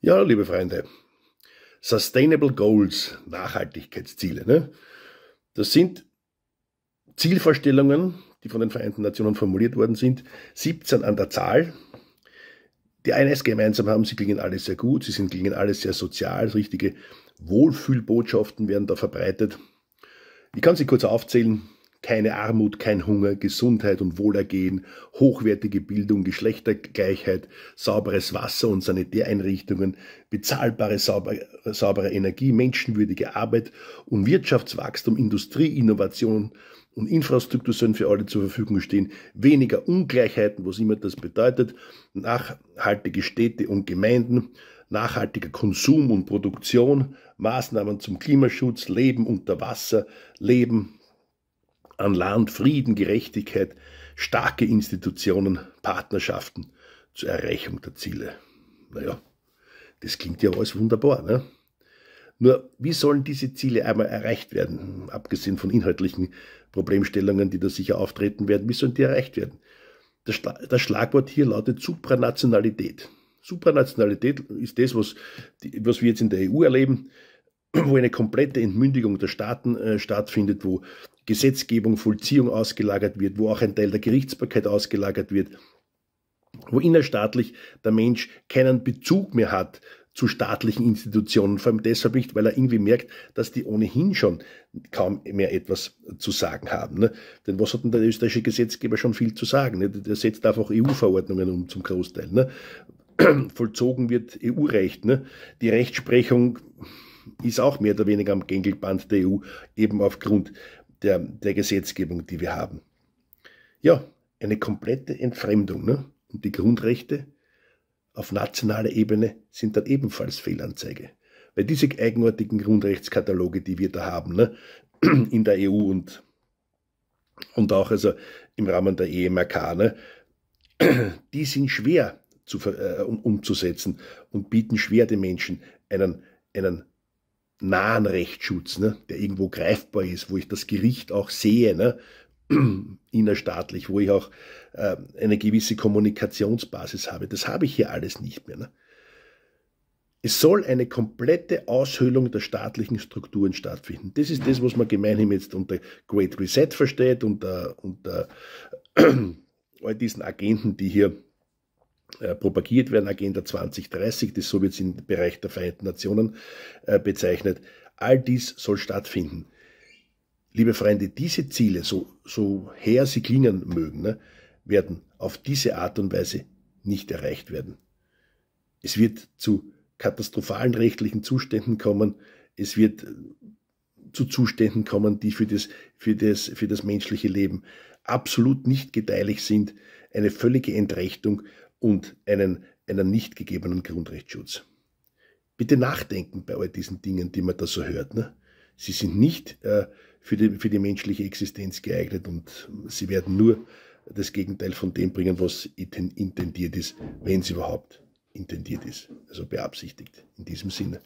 Ja, liebe Freunde, Sustainable Goals, Nachhaltigkeitsziele, ne? das sind Zielvorstellungen, die von den Vereinten Nationen formuliert worden sind, 17 an der Zahl, die eines gemeinsam haben, sie klingen alle sehr gut, sie sind, klingen alle sehr sozial, richtige Wohlfühlbotschaften werden da verbreitet. Ich kann sie kurz aufzählen keine Armut, kein Hunger, Gesundheit und Wohlergehen, hochwertige Bildung, Geschlechtergleichheit, sauberes Wasser und Sanitäreinrichtungen, bezahlbare saubere, saubere Energie, menschenwürdige Arbeit und Wirtschaftswachstum, Industrie, Innovation und Infrastruktur sollen für alle zur Verfügung stehen, weniger Ungleichheiten, was immer das bedeutet, nachhaltige Städte und Gemeinden, nachhaltiger Konsum und Produktion, Maßnahmen zum Klimaschutz, Leben unter Wasser, Leben an Land Frieden, Gerechtigkeit, starke Institutionen, Partnerschaften zur Erreichung der Ziele. Naja, das klingt ja alles wunderbar. Ne? Nur, wie sollen diese Ziele einmal erreicht werden? Abgesehen von inhaltlichen Problemstellungen, die da sicher auftreten werden, wie sollen die erreicht werden? Das, das Schlagwort hier lautet Supranationalität. Supranationalität ist das, was, was wir jetzt in der EU erleben, wo eine komplette Entmündigung der Staaten äh, stattfindet, wo Gesetzgebung, Vollziehung ausgelagert wird, wo auch ein Teil der Gerichtsbarkeit ausgelagert wird, wo innerstaatlich der Mensch keinen Bezug mehr hat zu staatlichen Institutionen, vor allem deshalb nicht, weil er irgendwie merkt, dass die ohnehin schon kaum mehr etwas zu sagen haben. Ne? Denn was hat denn der österreichische Gesetzgeber schon viel zu sagen? Der setzt einfach EU-Verordnungen um zum Großteil. Ne? Vollzogen wird EU-Recht. Ne? Die Rechtsprechung ist auch mehr oder weniger am Gängelband der EU, eben aufgrund der, der Gesetzgebung, die wir haben. Ja, eine komplette Entfremdung. Ne? Und die Grundrechte auf nationaler Ebene sind dann ebenfalls Fehlanzeige. Weil diese eigenartigen Grundrechtskataloge, die wir da haben, ne, in der EU und, und auch also im Rahmen der EMRK, ne, die sind schwer zu, äh, um, umzusetzen und bieten schwer den Menschen einen, einen nahen Rechtsschutz, ne, der irgendwo greifbar ist, wo ich das Gericht auch sehe, ne, innerstaatlich, wo ich auch äh, eine gewisse Kommunikationsbasis habe. Das habe ich hier alles nicht mehr. Ne? Es soll eine komplette Aushöhlung der staatlichen Strukturen stattfinden. Das ist das, was man gemeinhin jetzt unter Great Reset versteht, unter, unter all diesen Agenten, die hier äh, propagiert werden, Agenda 2030, das so wird es im Bereich der Vereinten Nationen äh, bezeichnet. All dies soll stattfinden. Liebe Freunde, diese Ziele, so, so her sie klingen mögen, ne, werden auf diese Art und Weise nicht erreicht werden. Es wird zu katastrophalen rechtlichen Zuständen kommen. Es wird äh, zu Zuständen kommen, die für das, für das, für das menschliche Leben absolut nicht gedeihlich sind. Eine völlige Entrechtung und einen, einen nicht gegebenen Grundrechtsschutz. Bitte nachdenken bei all diesen Dingen, die man da so hört. Ne? Sie sind nicht äh, für, die, für die menschliche Existenz geeignet und sie werden nur das Gegenteil von dem bringen, was intendiert ist, wenn es überhaupt intendiert ist, also beabsichtigt in diesem Sinne.